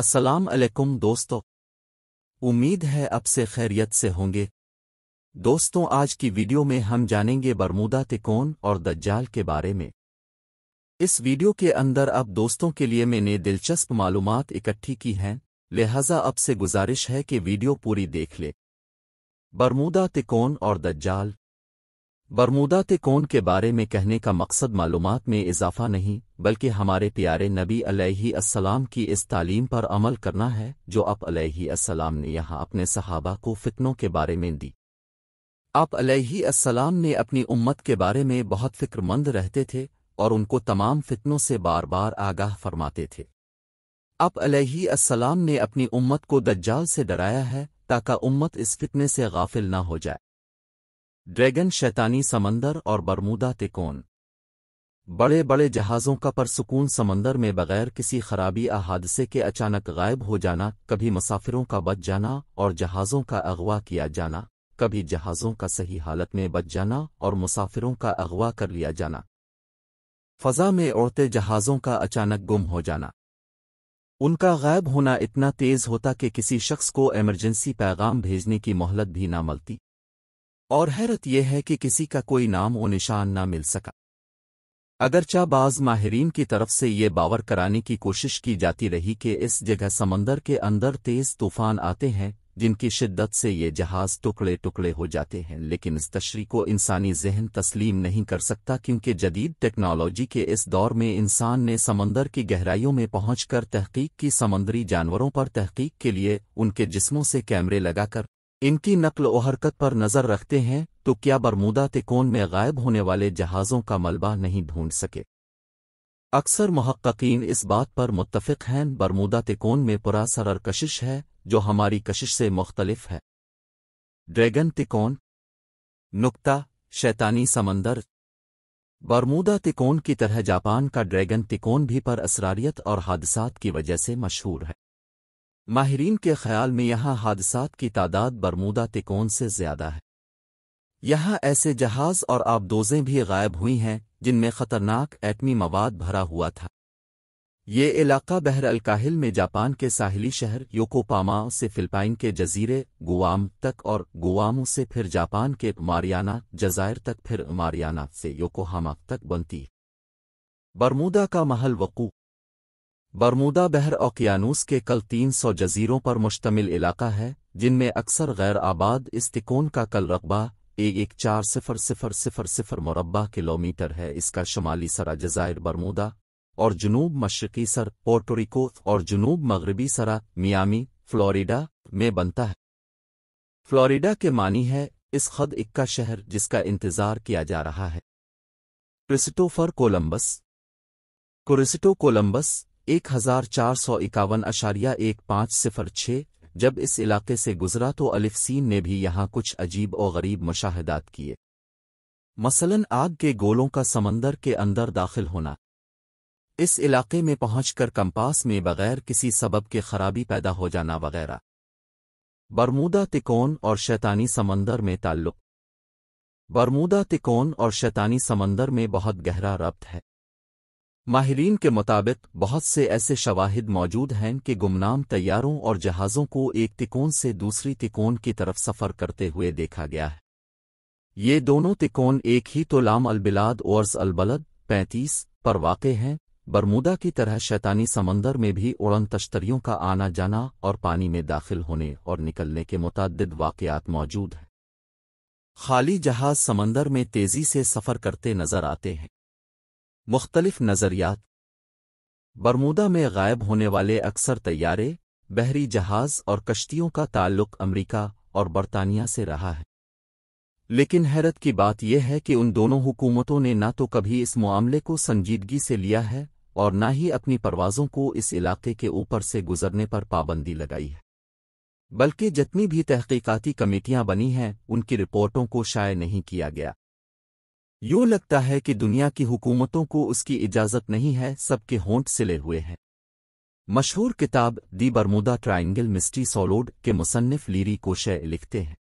अस्सलाम अलैकुम दोस्तों उम्मीद है अब से खैरियत से होंगे दोस्तों आज की वीडियो में हम जानेंगे बरमूदा तिकोन और दज्जाल के बारे में इस वीडियो के अंदर अब दोस्तों के लिए मैंने दिलचस्प मालूम इकट्ठी की हैं लिहाजा अब से गुजारिश है कि वीडियो पूरी देख ले बरमूदा तिकोन और दज्जाल बरमूदा तिकोण के बारे में कहने का मकसद मालूम में इजाफा नहीं बल्कि हमारे प्यारे नबी अलैहिस्सलाम की इस तालीम पर अमल करना है जो आप अलैहिस्सलाम ने यहाँ अपने सहाबा को फितनों के बारे में दी आप अलैहिस्सलाम ने अपनी उम्मत के बारे में बहुत फिक्रमंद रहते थे और उनको तमाम फितनों से बार बार आगाह फरमाते थे आप अलैहिस्सलाम ने अपनी उम्मत को दज्जाल से डराया है ताका उम्मत इस फितने से गाफिल न हो जाए ड्रैगन शैतानी समंदर और बरमूदा तिकोन बड़े बड़े जहाज़ों का परसुकून समंदर में बगैर किसी खराबी अहादसे हादसे के अचानक गायब हो जाना कभी मुसाफिरों का बच जाना और जहाज़ों का अगवा किया जाना कभी जहाज़ों का सही हालत में बच जाना और मुसाफिरों का अगवा कर लिया जाना फजा में उड़ते जहाज़ों का अचानक गुम हो जाना उनका गायब होना इतना तेज़ होता कि किसी शख्स को एमरजेंसी पैगाम भेजने की मोहलत भी ना मिलती और हैरत यह है कि किसी का कोई नाम व निशान न मिल सका अगरचा बाज माहरीन की तरफ से ये बावर कराने की कोशिश की जाती रही कि इस जगह समंदर के अंदर तेज तूफान आते हैं जिनकी शिद्दत से ये जहाज टुकड़े टुकड़े हो जाते हैं लेकिन इस तशरी को इंसानी जहन तस्लीम नहीं कर सकता क्योंकि जदीद टेक्नोलॉजी के इस दौर में इंसान ने समंदर की गहराइयों में पहुंचकर तहकीक की समंदरी जानवरों पर तहकीक के लिए उनके जिस्मों से कैमरे लगाकर इनकी नकल व पर नज़र रखते हैं तो क्या बरमूदा तिकोन में गायब होने वाले जहाज़ों का मलबा नहीं ढूंढ सके अक्सर महक्कीन इस बात पर मुतफ़ हैं बरमूदा तिकोन में पुरा कशिश है जो हमारी कशिश से मुख्तलिफ है ड्रैगन तिकोन नुक्ता शैतानी समंदर बरमूदा तिकोन की तरह जापान का ड्रैगन तिकोन भी पर असरारियत और हादसात की वजह से मशहूर है माहरीन के ख्याल में यहाँ हादसात की तादाद बरमूदा तिकोन से ज्यादा है यहां ऐसे जहाज और आबदोजें भी गायब हुई हैं जिनमें खतरनाक एटमी मवाद भरा हुआ था ये इलाका बहर अलकाहिल में जापान के साहिली शहर योकोपामा से फिल्पाइन के जजीरे गुआम तक और गुआमू से फिर जापान के मारियाना जजायर तक फिर मारियाना से योकोहामा तक बनती बरमूदा का महल वकू बरमूदा बहर ओकियानूस के कल 300 जजीरों पर मुश्तमिल इलाका है जिनमें अक्सर गैर आबाद इस तिकोन का कल रकबा एक एक चार सिफर सिफर सिफर सिफर मुरबा किलोमीटर है इसका शुमाली सरा जजायर बरमूदा और जनूब मशरकी सर पोर्टोरिको और जनूब मगरबी सरा मियामी फ्लोरिडा में बनता है फ्लोरिडा के मानी है इस खद इक्का शहर जिसका इंतजार किया जा रहा है क्रिस्टोफर कोलंबस क्रिस्टो कोलंबस एक हजार चार सौ इक्यावन अशारिया एक पाँच सिफर छः जब इस इलाके से गुजरा तो अलिफ ने भी यहाँ कुछ अजीब और गरीब मुशाहदात किए मसलन आग के गोलों का समंदर के अंदर दाखिल होना इस इलाके में पहुंचकर कंपास में बगैर किसी सबब के खराबी पैदा हो जाना वगैरह बरमूदा तिकोन और शैतानी समंदर में ताल्लुक बरमूदा तिकोन और शैतानी समंदर में बहुत गहरा रब्त है माहरीन के मुताबिक बहुत से ऐसे शवाहिद मौजूद हैं कि गुमनाम तैयारों और जहाज़ों को एक तिकोन से दूसरी तिकोन की तरफ सफ़र करते हुए देखा गया है ये दोनों तिकोन एक ही तो लाम अलबिलाद ओर्स अलबलद पैंतीस पर वाक़ हैं बरमूदा की तरह शैतानी समंदर में भी उड़न तश्तरियों का आना जाना और पानी में दाखिल होने और निकलने के मुतद वाक़ात मौजूद हैं खाली जहाज़ समंदर में तेज़ी से सफ़र करते नज़र आते हैं मुख्तलिफ नज़रियात बरमूदा में गायब होने वाले अक्सर तैयारे बहरी जहाज और कश्तियों का ताल्लुक अमरीका और बरतानिया से रहा है लेकिन हैरत की बात यह है कि उन दोनों हुकूमतों ने न तो कभी इस मामले को संजीदगी से लिया है और न ही अपनी परवाज़ों को इस इलाके के ऊपर से गुजरने पर पाबंदी लगाई है बल्कि जितनी भी तहकीकाती कमेटियां बनी हैं उनकी रिपोर्टों को शाये नहीं किया गया यूं लगता है कि दुनिया की हुकूमतों को उसकी इजाज़त नहीं है सबके होंठ सिले हुए हैं मशहूर किताब the Bermuda triangle mystery solved के मुसन्फ लीरी कोशय लिखते हैं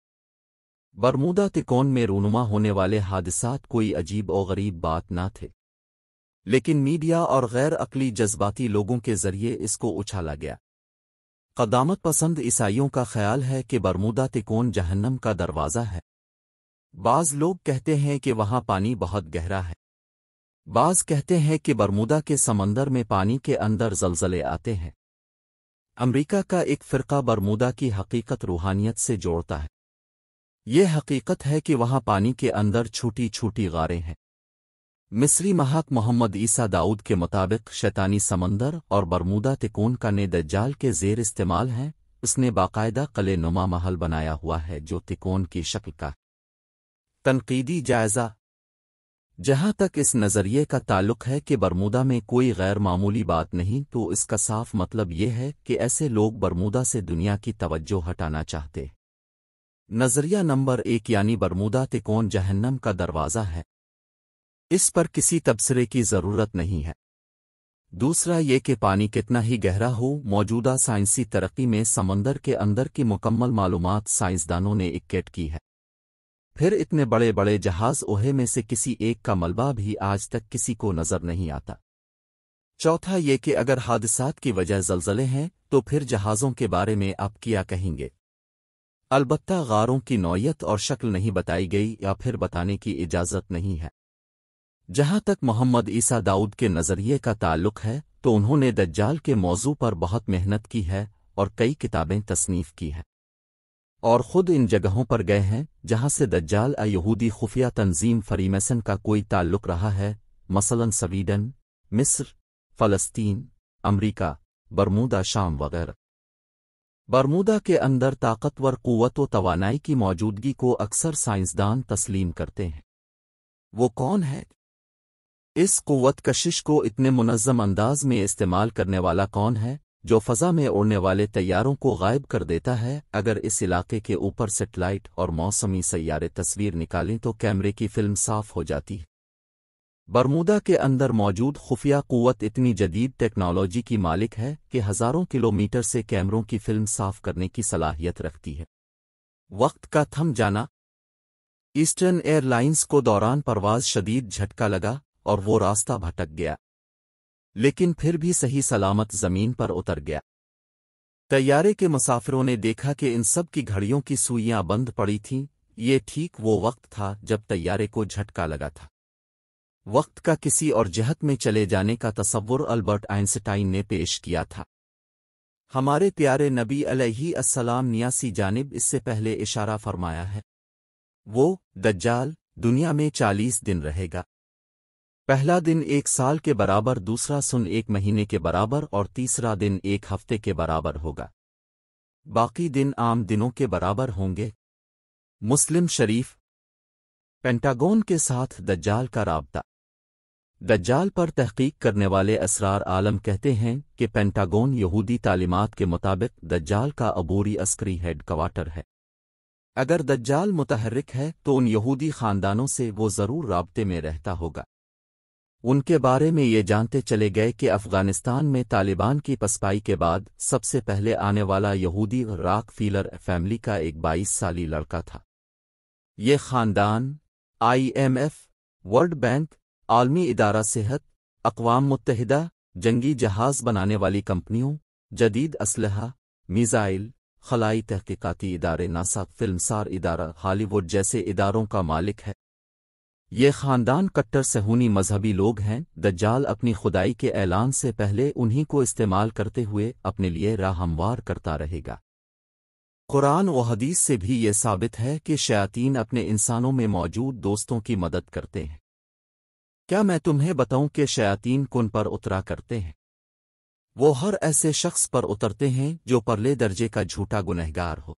बरमूदा तिकोन में रूनुमा होने वाले हादसा कोई अजीब और गरीब बात ना थे लेकिन मीडिया और गैर अकली जज्बाती लोगों के जरिए इसको उछाला गया कदामत पसंद ईसाइयों का ख्याल है कि बरमूदा तिकोन जहन्नम का दरवाज़ा है बाज लोग कहते हैं कि वहां पानी बहुत गहरा है बाज कहते हैं कि बरमूदा के समंदर में पानी के अंदर जलजले आते हैं अमेरिका का एक फ़िरका बरमूदा की हकीकत रूहानियत से जोड़ता है ये हकीकत है कि वहां पानी के अंदर छोटी छोटी गारें हैं मिस्री महाक मोहम्मद ईसा दाऊद के मुताबिक शैतानी समंदर और बरमूदा तिकोन का ने दज्जाल के जेर इस्तेमाल हैं उसने बाकायदा कले नुमा महल बनाया हुआ है जो तिकोन की शक्ल का तनकीदी जायजा जहां तक इस नज़रिए का ताल्लुक है कि बरमूदा में कोई गैर मामूली बात नहीं तो इसका साफ मतलब ये है कि ऐसे लोग बरमूदा से दुनिया की तवज्जो हटाना चाहते नज़रिया नंबर एक यानी बरमूदा तिकोन जहन्नम का दरवाज़ा है इस पर किसी तबसरे की ज़रूरत नहीं है दूसरा ये कि पानी कितना ही गहरा हो मौजूदा साइंसी तरक्की में समंदर के अंदर की मुकम्मल मालूमात साइंसदानों ने इक्केट की है फिर इतने बड़े बड़े जहाज ओहे में से किसी एक का मलबा भी आज तक किसी को नजर नहीं आता चौथा ये कि अगर हादसात की वजह जलजले हैं तो फिर जहाज़ों के बारे में आप क्या कहेंगे अलबत्ता गारों की नौयत और शक्ल नहीं बताई गई या फिर बताने की इजाज़त नहीं है जहां तक मोहम्मद ईसा दाऊद के नज़रिए का ताल्लुक है तो उन्होंने दज्जाल के मौजू पर बहुत मेहनत की है और कई किताबें तसनीफ़ की हैं और खुद इन जगहों पर गए हैं जहां से दज्जाल अ यहूदी खुफिया तंजीम फरीमेसन का कोई ताल्लुक रहा है मसलन स्वीडन मिस्र फलस्तीन अमरीका बरमूदा शाम वगैरह बरमूदा के अंदर ताकतवर क़ुत व तोानाई की मौजूदगी को अक्सर साइंसदान तस्लीम करते हैं वो कौन है इस क़ुत कशिश को इतने मुनज़म अंदाज में इस्तेमाल करने वाला कौन है जो फ़ज़ा में उड़ने वाले तैयारों को गायब कर देता है अगर इस इलाके के ऊपर सेटेलाइट और मौसमी सैारे तस्वीर निकालें तो कैमरे की फिल्म साफ हो जाती है बरमूदा के अंदर मौजूद खुफिया क़ुत इतनी जदीद टेक्नोलॉजी की मालिक है कि हज़ारों किलोमीटर से कैमरों की फ़िल्म साफ करने की सलाहियत रखती है वक्त का थम जाना ईस्टर्न एयरलाइंस को दौरान परवाज शदीद झटका लगा और वो रास्ता भटक गया लेकिन फिर भी सही सलामत जमीन पर उतर गया तैयारे के मुसाफिरों ने देखा कि इन सब की घड़ियों की सुइयां बंद पड़ी थीं ये ठीक वो वक्त था जब तैयारे को झटका लगा था वक्त का किसी और जहत में चले जाने का तस्वुर अल्बर्ट आइंस्टाइन ने पेश किया था हमारे प्यारे नबी अलही अस्सलाम नियासी जानब इससे पहले इशारा फरमाया है वो दज्जाल दुनिया में चालीस दिन रहेगा पहला दिन एक साल के बराबर दूसरा सुन एक महीने के बराबर और तीसरा दिन एक हफ्ते के बराबर होगा बाकी दिन आम दिनों के बराबर होंगे मुस्लिम शरीफ पेंटागोन के साथ दज्जाल का राबता दज्जाल पर तहकीक करने वाले असरार आलम कहते हैं कि पेंटागोन यहूदी तालीमत के मुताबिक दज्जाल का अबूरी अस्करी हेडक्वार्टर है अगर दज्जाल मुतहरिक है तो उन यहूदी ख़ानदानों से वो ज़रूर रबते में रहता होगा उनके बारे में ये जानते चले गए कि अफगानिस्तान में तालिबान की पसपाई के बाद सबसे पहले आने वाला यहूदी राक फीलर फैमिली का एक बाईस साली लड़का था ये खानदान आईएमएफ, वर्ल्ड बैंक आलमी इदारा सेहत अकवाम मुतहदा जंगी जहाज बनाने वाली कंपनियों जदीद असलहा मिज़ाइल खलाई तहकीकती इदारे नासा फिल्मसार इदारा हॉलीवुड जैसे इदारों का मालिक है ये खानदान कट्टर सहूनी मजहबी लोग हैं दज्जाल अपनी खुदाई के ऐलान से पहले उन्हीं को इस्तेमाल करते हुए अपने लिए राहमवार करता रहेगा कुरान व हदीस से भी ये साबित है कि शयातीन अपने इंसानों में मौजूद दोस्तों की मदद करते हैं क्या मैं तुम्हें बताऊं कि शयातीन कुन पर उतरा करते हैं वो हर ऐसे शख्स पर उतरते हैं जो परले दर्जे का झूठा गुनहगार हो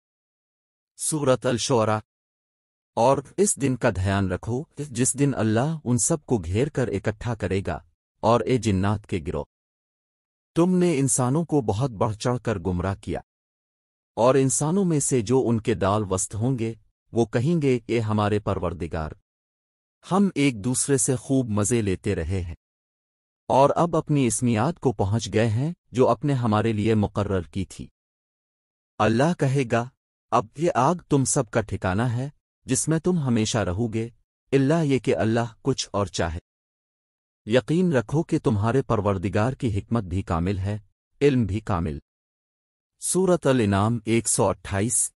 सूरत अल शोरा और इस दिन का ध्यान रखो जिस दिन अल्लाह उन सबको घेर कर इकट्ठा करेगा और ए जिन्नात के गिरो तुमने इंसानों को बहुत बढ़ चढ़ कर गुमराह किया और इंसानों में से जो उनके दाल वस्त होंगे वो कहेंगे ये हमारे परवरदिगार हम एक दूसरे से खूब मज़े लेते रहे हैं और अब अपनी इसमियात को पहुंच गए हैं जो अपने हमारे लिए मुकर्र की थी अल्लाह कहेगा अब ये आग तुम सब का ठिकाना है जिसमें तुम हमेशा रहोगे इल्ला ये कि अल्लाह कुछ और चाहे यकीन रखो कि तुम्हारे परवरदिगार की हिकमत भी कामिल है इल्म भी कामिल सूरत अल इनाम एक सौ अट्ठाईस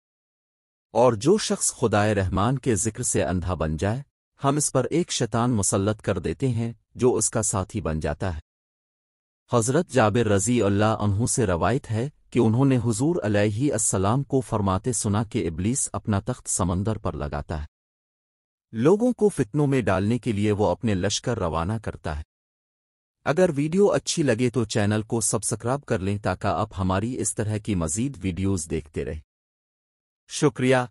और जो शख्स खुदाए रहमान के जिक्र से अंधा बन जाए हम इस पर एक शैतान मुसलत कर देते हैं जो उसका साथी बन जाता है हज़रत जाबिर रज़ी अल्लाह से रवायत है कि उन्होंने हुजूर अस्सलाम को फरमाते सुना कि इबलीस अपना तख्त समंदर पर लगाता है लोगों को फितनों में डालने के लिए वो अपने लश्कर रवाना करता है अगर वीडियो अच्छी लगे तो चैनल को सब्सक्राइब कर लें ताकि आप हमारी इस तरह की मजीद वीडियोज देखते रहें शुक्रिया